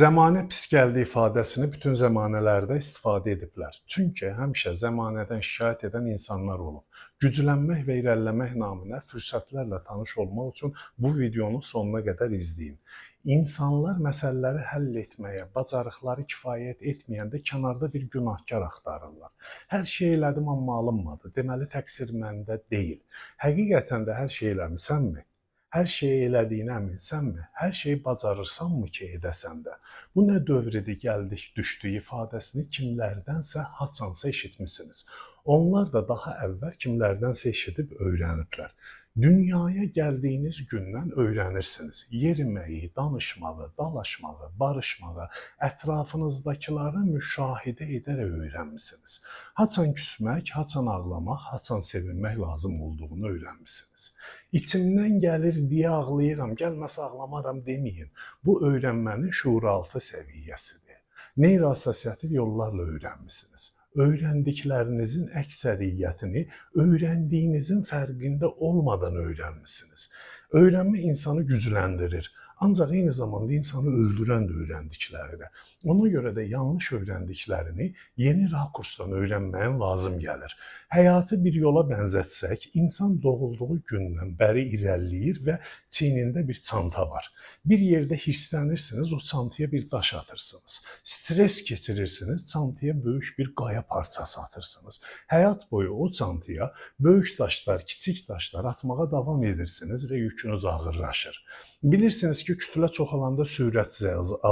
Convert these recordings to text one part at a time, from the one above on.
Zəmanə pis gəldi ifadəsini bütün zəmanələrdə istifadə ediblər. Çünki həmişə zəmanədən şikayət edən insanlar olub. Güclənmək və irəliləmək naminə fürsətlərlə tanış olmaq üçün bu videonu sonuna qədər izləyin. İnsanlar məsələləri həll etməyə bacarıqları kifayət etməyəndə kənarda bir günahkar axtarırlar. Hər şey elədim amma alınmadı. Deməli təqsir məndə deyil. Həqiqətən də hər şey eləmisənmi? hər şeyi elədiyinə əminsənmi? Hər şeyi bacarırsanmı ki, edəsən də? Bu nə dövrdə gəldik, düşdü ifadəsini kimlərdənsə haçansa eşitmisiniz. Onlar da daha əvvəl kimlərdənsə eşidib öyrəniblər. Dünyaya gəldiyiniz gündən öyrənirsiniz. Yeriməyi, danışmağı, dalaşmağı, barışmağı, ətrafınızdakıları müşahidə edərək öyrənmisiniz. Haçan küsmək, haçan ağlamaq, haçan sevinmək lazım olduğunu öyrənmisiniz. İçimdən gəlir deyə ağlayıram, gəlməsə ağlamaram deməyin. Bu öyrənmənin şuuraltı səviyyəsidir. Neyroassosiativ yollarla öyrənmisiniz. öğrendiklerinizin ekseriyetini öğrendiğinizin fərqində olmadan öğrenmişsiniz. Öğrenme insanı gücləndirir. Ancak aynı zamanda insanı öldüren de öğrendiklerine. Ona göre de yanlış öğrendiklerini yeni rakursdan öğrenmeyen lazım gelir. Hayatı bir yola benzetsek, insan doğulduğu günden beri irəliləyir ve çiynində bir çanta var. Bir yerde hirslənirsiniz, o çantaya bir taş atırsınız. Stres getirirsiniz çantaya büyük bir gaya parçası atırsınız. Hayat boyu o çantaya büyük taşlar, kiçik taşlar atmağa devam edirsiniz və yükünüz ağırlaşır. Bilirsiniz ki, çünki kütlə çoxalanda sürət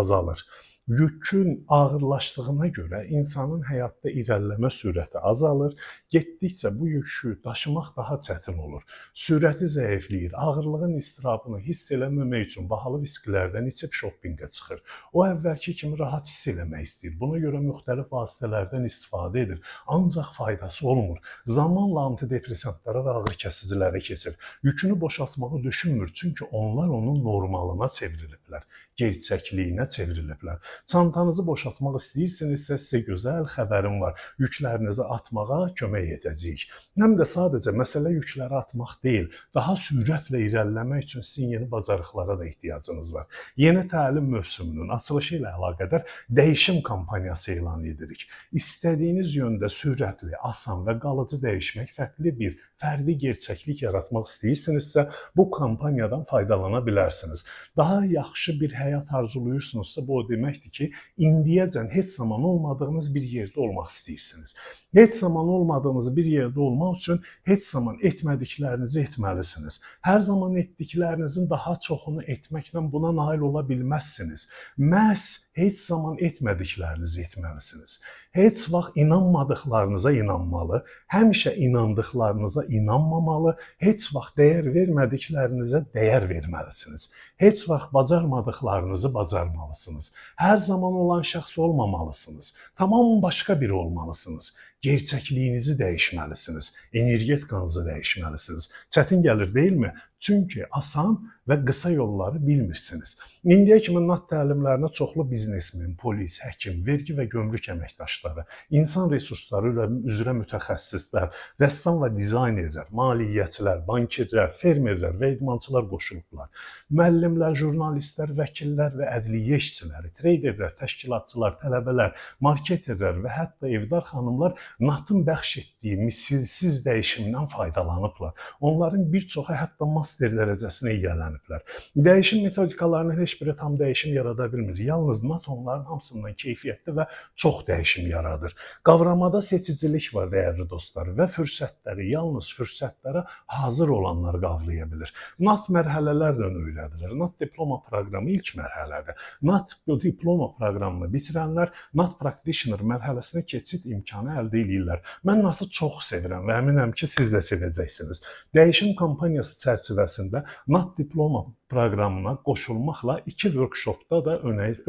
azalır yükün ağırlaşdığına görə insanın həyatda irəliləmə sürəti azalır. Getdikcə bu yükü daşımaq daha çətin olur. Sürəti zəifləyir. Ağırlığın istirabını hiss eləməmək üçün bahalı viskilərdən içib şoppinqə çıxır. O əvvəlki kimi rahat hiss eləmək istəyir. Buna görə müxtəlif vasitələrdən istifadə edir. Ancaq faydası olmur. Zamanla antidepressantlara və ağır kəsicilərə keçir. Yükünü boşaltmağı düşünmür çünki onlar onun normalına çevriliblər, gerçəkliyinə çevriliblər. Çantanızı boşaltmaq istəyirsinizsə sizə gözəl xəbərim var. Yüklərinizi atmağa kömək edəcəyik. Həm də sadəcə məsələ yükləri atmaq deyil, daha sürətlə irəliləmək üçün sizin yeni bacarıqlara da ehtiyacınız var. Yeni təlim mövsümünün açılışı ilə əlaqədar dəyişim kampaniyası elan edirik. İstədiyiniz yöndə sürətli, asan və qalıcı dəyişmək fərqli bir fərdi gerçəklik yaratmaq istəyirsinizsə, bu kampaniyadan faydalana bilərsiniz. Daha yaxşı bir həyat arzulayırsunuzsa, bu o deməkdir bildirdi ki, indiyəcən heç zaman olmadığınız bir yerdə olmaq istəyirsiniz. Heç zaman olmadığınız bir yerdə olmaq üçün heç zaman etmədiklərinizi etməlisiniz. Hər zaman etdiklərinizin daha çoxunu etməklə buna nail ola bilməzsiniz. Məhz heç zaman etmədiklərinizi etməlisiniz. Heç vaxt inanmadıqlarınıza inanmalı, həmişə inandıqlarınıza inanmamalı, heç vaxt dəyər vermədiklərinizə dəyər verməlisiniz. Heç vaxt bacarmadıqlarınızı bacarmalısınız. Hər zaman olan şəxs olmamalısınız. Tamam başqa biri olmalısınız gerçəkliyinizi dəyişməlisiniz, energetikanızı dəyişməlisiniz. Çətin gəlir, deyilmi? Çünki asan və qısa yolları bilmirsiniz. İndiyə kimi NAT təlimlərinə çoxlu biznesmen, polis, həkim, vergi və gömrük əməkdaşları, insan resursları üzrə mütəxəssislər, rəssam və dizaynerlər, maliyyəçilər, bankirlər, fermerlər və idmançılar qoşulublar. Müəllimlər, jurnalistlər, vəkillər və ədliyyə işçiləri, treyderlər, təşkilatçılar, tələbələr, marketerlər və hətta evdar xanımlar Natın bəxş etdiyi misilsiz dəyişimdən faydalanıblar. Onların bir çoxu hətta master dərəcəsinə yiyələniblər. Dəyişim metodikalarının heç biri tam dəyişim yarada bilmir. Yalnız nat onların hamısından keyfiyyətli və çox dəyişim yaradır. Qavramada seçicilik var dəyərli dostlar və fürsətləri yalnız fürsətlərə hazır olanlar qavlaya bilir. Nat mərhələlərlə öyrədilir. Nat diploma proqramı ilk mərhələdir. Nat diploma proqramını bitirənlər Nat practitioner mərhələsinə keçid imkanı əldə təşkil eləyirlər. Mən NAS-ı çox sevirəm və əminəm ki, siz də sevəcəksiniz. Dəyişim kampaniyası çərçivəsində NAT diplomam proqramına qoşulmaqla iki workshopda da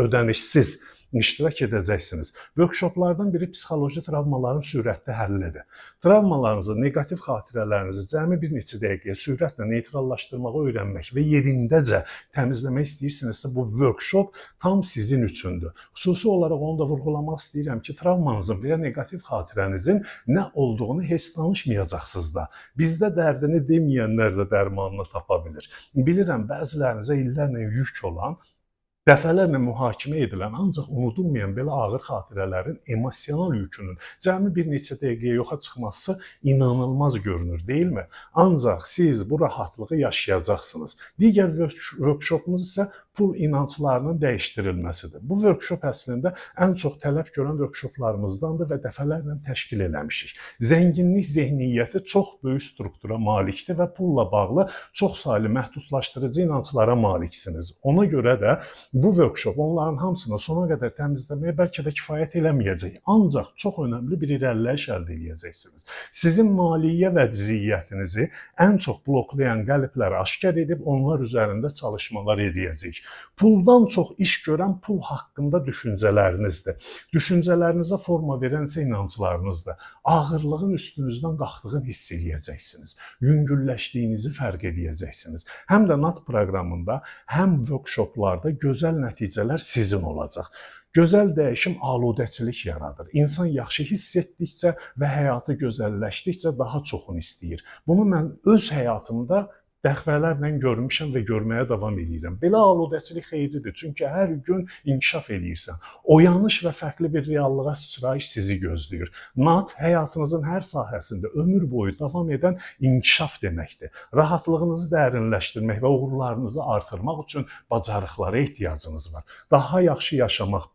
ödənişsiz iştirak edəcəksiniz. Workshoplardan biri psixoloji travmaların sürətli həllidir. Travmalarınızı, neqativ xatirələrinizi cəmi bir neçə dəqiqəyə sürətlə neytrallaşdırmağı öyrənmək və yerindəcə təmizləmək istəyirsinizsə, bu workshop tam sizin üçündür. Xüsusi olaraq onu da vurğulamaq istəyirəm ki, travmanızın və ya neqativ xatirənizin nə olduğunu heç danışmayacaqsınız da. Bizdə dərdini deməyənlər də dərmanını tapa bilir. Bilirəm, bəzi nəsillərinizə illərlə yük olan, dəfələrlə mühakimə edilən, ancaq unudulmayan belə ağır xatirələrin emosional yükünün cəmi bir neçə dəqiqəyə yoxa çıxması inanılmaz görünür, deyilmi? Ancaq siz bu rahatlığı yaşayacaqsınız. Digər workshopumuz isə pul inanclarının dəyişdirilməsidir. Bu workshop əslində ən çox tələb görən workshoplarımızdandır və dəfələrlə təşkil eləmişik. Zənginlik zehniyyəti çox böyük struktura malikdir və pulla bağlı çox saylı məhdudlaşdırıcı inanclara maliksiniz. Ona görə də bu workshop onların hamısını sona qədər təmizləməyə bəlkə də kifayət eləməyəcək. Ancaq çox önəmli bir irəliləyiş əldə edəcəksiniz. Sizin maliyyə vəziyyətinizi ən çox bloklayan qəlibləri aşkar edib onlar üzərində çalışmalar edəcəyik iş, puldan çox iş görən pul haqqında düşüncələrinizdir. Düşüncələrinizə forma verən isə inanclarınızdır. Ağırlığın üstünüzdən qalxdığını hiss eləyəcəksiniz. Yüngülləşdiyinizi fərq edəcəksiniz. Həm də NAT proqramında, həm workshoplarda gözəl nəticələr sizin olacaq. Gözəl dəyişim aludəçilik yaradır. İnsan yaxşı hiss etdikcə və həyatı gözəlləşdikcə daha çoxunu istəyir. Bunu mən öz həyatımda dəfələrlə görmüşəm və görməyə davam edirəm. Belə aludəçilik xeyirlidir, çünki hər gün inkişaf eləyirsən. Oyanış və fərqli bir reallığa sıçrayış sizi gözləyir. Nat həyatınızın hər sahəsində ömür boyu davam edən inkişaf deməkdir. Rahatlığınızı dərinləşdirmək və uğurlarınızı artırmaq üçün bacarıqlara ehtiyacınız var. Daha yaxşı yaşamaq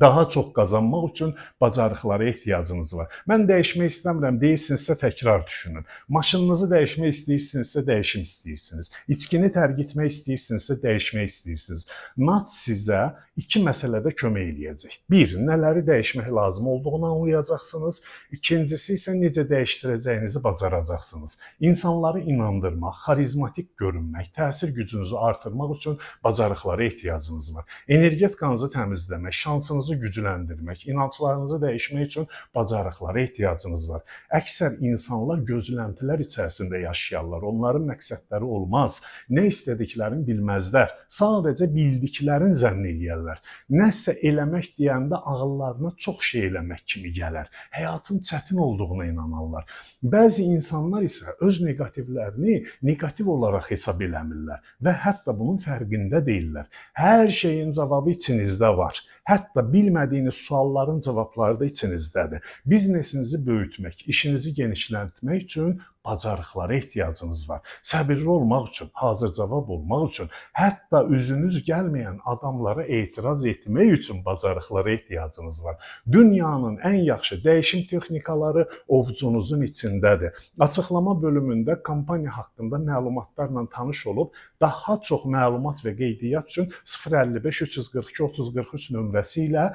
daha çox qazanmaq üçün bacarıqlara ehtiyacınız var. Mən dəyişmək istəmirəm deyirsinizsə təkrar düşünün. Maşınınızı dəyişmək istəyirsinizsə dəyişim istəyirsiniz. İçkini tərk etmək istəyirsinizsə dəyişmək istəyirsiniz. Nat sizə iki məsələdə kömək eləyəcək. 1. Nələri dəyişmək lazım olduğunu anlayacaqsınız. İkincisi isə necə dəyişdirəcəyinizi bacaracaqsınız. İnsanları inandırmaq, xarizmatik görünmək, təsir gücünüzü artırmaq üçün bacarıqlara ehtiyacınız var. Energetikanızı təmizləmək, şansınızı inancınızı gücləndirmək, inanclarınızı dəyişmək üçün bacarıqlara ehtiyacınız var. Əksər insanlar gözləntilər içərisində yaşayırlar. Onların məqsədləri olmaz. Nə istədiklərini bilməzlər. Sadəcə bildiklərini zənn eləyirlər. Nəsə eləmək deyəndə ağıllarına çox şey eləmək kimi gələr. Həyatın çətin olduğuna inanırlar. Bəzi insanlar isə öz neqativlərini neqativ olaraq hesab eləmirlər və hətta bunun fərqində deyillər. Hər şeyin cavabı içinizdə var. Hətta bilmədiyiniz sualların cavabları da içinizdədir. Biznesinizi böyütmək, işinizi genişləndirmək üçün bacarıqlara ehtiyacınız var. Səbirli olmaq üçün, hazır cavab olmaq üçün, hətta üzünüz gəlməyən adamlara etiraz etmək üçün bacarıqlara ehtiyacınız var. Dünyanın ən yaxşı dəyişim texnikaları ovucunuzun içindədir. Açıqlama bölümündə kampaniya haqqında məlumatlarla tanış olub, daha çox məlumat və qeydiyyat üçün 055 342 3043 nömrəsi ilə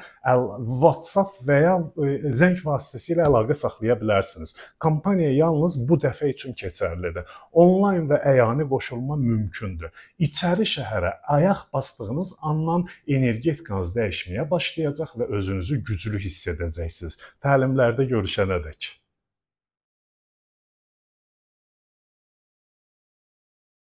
WhatsApp və ya e, zəng vasitəsilə əlaqə saxlaya bilərsiniz. Kampaniya yalnız bu dəfə dəfə üçün keçərlidir. Onlayn və əyani qoşulma mümkündür. İçəri şəhərə ayaq basdığınız andan energetikanız dəyişməyə başlayacaq və özünüzü güclü hiss edəcəksiniz. Təlimlərdə görüşənədək.